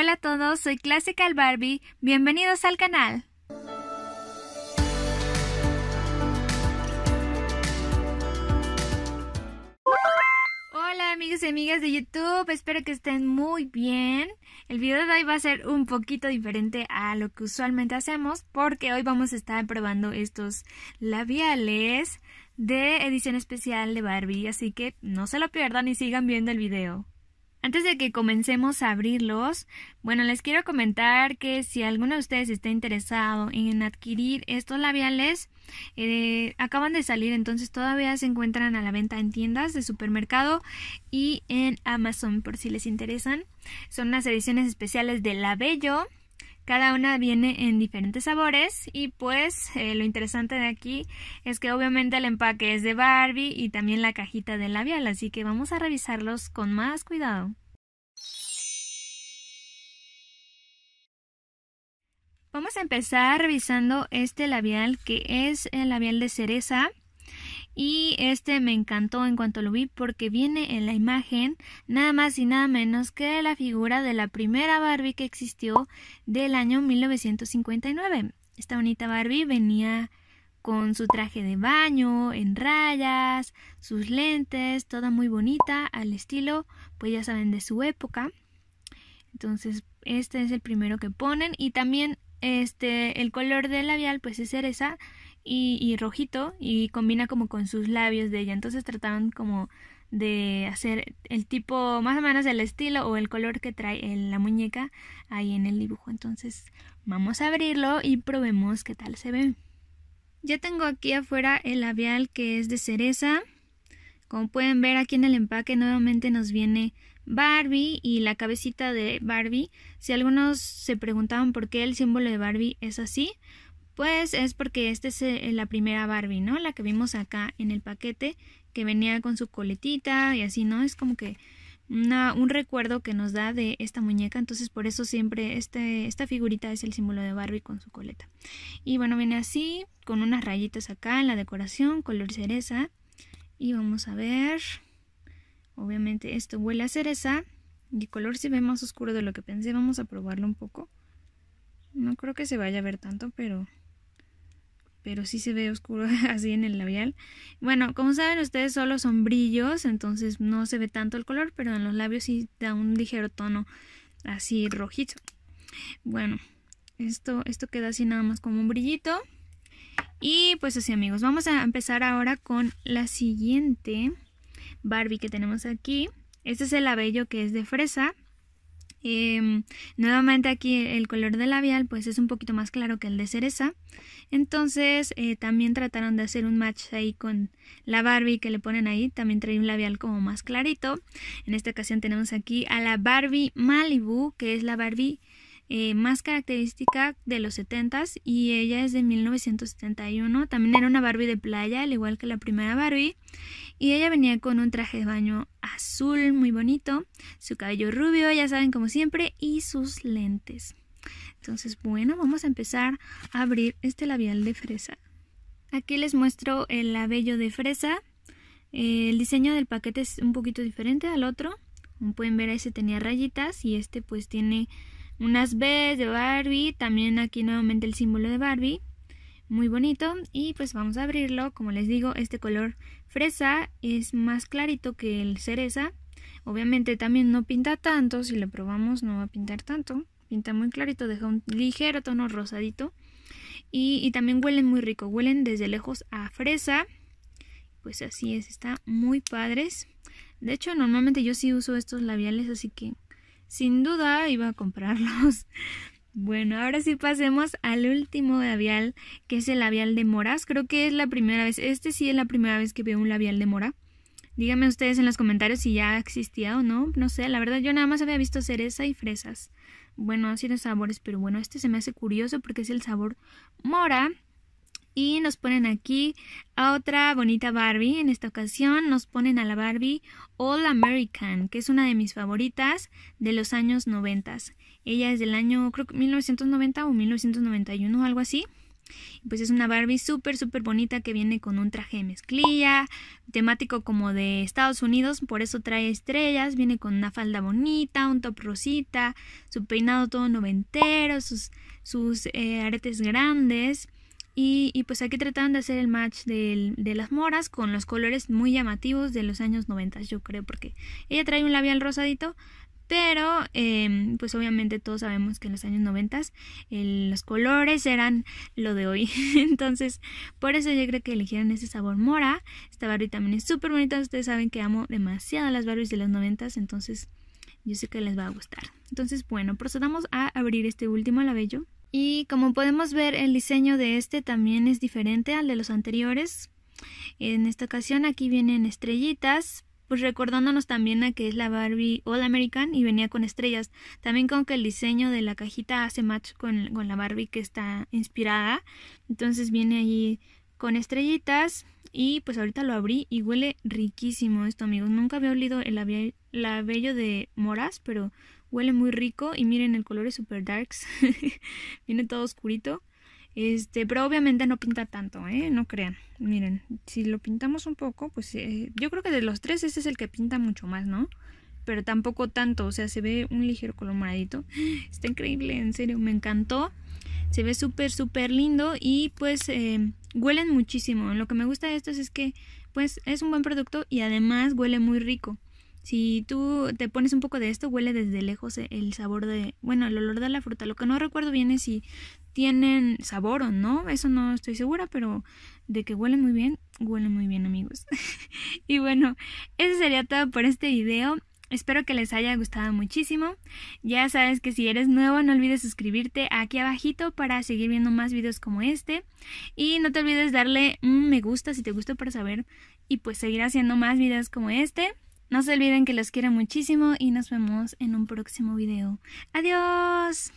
Hola a todos, soy Classical Barbie, bienvenidos al canal. Hola amigos y amigas de YouTube, espero que estén muy bien. El video de hoy va a ser un poquito diferente a lo que usualmente hacemos porque hoy vamos a estar probando estos labiales de edición especial de Barbie, así que no se lo pierdan y sigan viendo el video. Antes de que comencemos a abrirlos, bueno, les quiero comentar que si alguno de ustedes está interesado en adquirir estos labiales, eh, acaban de salir, entonces todavía se encuentran a la venta en tiendas de supermercado y en Amazon por si les interesan. Son unas ediciones especiales de Labello cada una viene en diferentes sabores y pues eh, lo interesante de aquí es que obviamente el empaque es de Barbie y también la cajita del labial, así que vamos a revisarlos con más cuidado. Vamos a empezar revisando este labial que es el labial de cereza y este me encantó en cuanto lo vi porque viene en la imagen nada más y nada menos que la figura de la primera Barbie que existió del año 1959. Esta bonita Barbie venía con su traje de baño, en rayas, sus lentes, toda muy bonita, al estilo, pues ya saben, de su época. Entonces, este es el primero que ponen. Y también este, el color del labial, pues es cereza y, rojito y combina como con sus labios de ella. Entonces trataron como de hacer el tipo, más o menos el estilo o el color que trae la muñeca ahí en el dibujo. Entonces vamos a abrirlo y probemos qué tal se ve. Ya tengo aquí afuera el labial que es de cereza. Como pueden ver aquí en el empaque nuevamente nos viene Barbie y la cabecita de Barbie. Si algunos se preguntaban por qué el símbolo de Barbie es así, pues es porque esta es eh, la primera Barbie, ¿no? La que vimos acá en el paquete, que venía con su coletita y así, ¿no? Es como que un recuerdo que nos da de esta muñeca, entonces por eso siempre este, esta figurita es el símbolo de Barbie con su coleta. Y bueno, viene así, con unas rayitas acá en la decoración, color cereza. Y vamos a ver, obviamente esto huele a cereza y el color se ve más oscuro de lo que pensé, vamos a probarlo un poco. No creo que se vaya a ver tanto, pero pero sí se ve oscuro así en el labial. Bueno, como saben ustedes solo son brillos, entonces no se ve tanto el color, pero en los labios sí da un ligero tono así rojizo. Bueno, esto, esto queda así nada más como un brillito. Y pues así amigos, vamos a empezar ahora con la siguiente Barbie que tenemos aquí. Este es el labello que es de fresa. Em, nuevamente aquí el color del labial pues es un poquito más claro que el de cereza. Entonces eh, también trataron de hacer un match ahí con la Barbie que le ponen ahí. También trae un labial como más clarito. En esta ocasión tenemos aquí a la Barbie Malibu que es la Barbie eh, más característica de los 70s y ella es de 1971. También era una Barbie de playa, al igual que la primera Barbie. Y ella venía con un traje de baño azul muy bonito, su cabello rubio, ya saben como siempre, y sus lentes. Entonces, bueno, vamos a empezar a abrir este labial de fresa. Aquí les muestro el labello de fresa. El diseño del paquete es un poquito diferente al otro. Como pueden ver, ese tenía rayitas y este pues tiene unas Bs de Barbie, también aquí nuevamente el símbolo de Barbie, muy bonito y pues vamos a abrirlo, como les digo este color fresa es más clarito que el cereza, obviamente también no pinta tanto, si lo probamos no va a pintar tanto, pinta muy clarito, deja un ligero tono rosadito y, y también huelen muy rico, huelen desde lejos a fresa, pues así es, está muy padres. De hecho, normalmente yo sí uso estos labiales, así que sin duda iba a comprarlos. Bueno, ahora sí pasemos al último labial, que es el labial de moras. Creo que es la primera vez, este sí es la primera vez que veo un labial de mora. Díganme ustedes en los comentarios si ya existía o no, no sé, la verdad yo nada más había visto cereza y fresas. Bueno, así de sabores, pero bueno, este se me hace curioso porque es el sabor mora y nos ponen aquí a otra bonita Barbie. En esta ocasión nos ponen a la Barbie All American, que es una de mis favoritas de los años 90. Ella es del año, creo que 1990 o 1991, algo así. Pues es una Barbie súper, súper bonita que viene con un traje de mezclilla, temático como de Estados Unidos, por eso trae estrellas, viene con una falda bonita, un top rosita, su peinado todo noventero, sus, sus eh, aretes grandes y, pues aquí trataban de hacer el match de las moras con los colores muy llamativos de los años 90, yo creo, porque ella trae un labial rosadito, pero em, pues obviamente todos sabemos que en los años 90 los colores eran lo de hoy. Entonces, por eso yo creo que eligieron ese sabor mora. Esta Barbie también es súper bonita, ustedes saben que amo demasiado las Barbies de los 90, entonces yo sé que les va a gustar. Entonces, bueno, procedamos a abrir este último labello. Y como podemos ver, el diseño de este también es diferente al de los anteriores. En esta ocasión aquí vienen estrellitas, pues recordándonos también a que es la Barbie All American y venía con estrellas. También con que el diseño de la cajita hace match con, con la Barbie que está inspirada. Entonces viene allí con estrellitas y pues ahorita lo abrí y huele riquísimo esto amigos. Nunca había olido el labello de moras, pero Huele muy rico y miren el color es super darks. Viene todo oscurito. Este, pero obviamente no pinta tanto, ¿eh? No crean. Miren, si lo pintamos un poco, pues eh, yo creo que de los tres este es el que pinta mucho más, ¿no? Pero tampoco tanto, o sea, se ve un ligero color moradito. Está increíble, en serio, me encantó. Se ve súper, súper lindo y pues eh, huelen muchísimo. Lo que me gusta de estos es que pues es un buen producto y además huele muy rico. Si tú te pones un poco de esto, huele desde lejos e, el sabor de, bueno, el olor de la fruta. Lo que no recuerdo bien es si tienen sabor o no, eso no estoy segura, pero de que huele muy bien, huele muy bien amigos. y bueno, eso sería todo por este video. Espero que les haya gustado muchísimo. Ya sabes que si eres nuevo no olvides suscribirte aquí abajito para seguir viendo más videos como este. Y no te olvides darle un me gusta si te gustó para saber y pues seguir haciendo más videos como este. No se olviden que los quiero muchísimo y nos vemos en un próximo video. Adiós.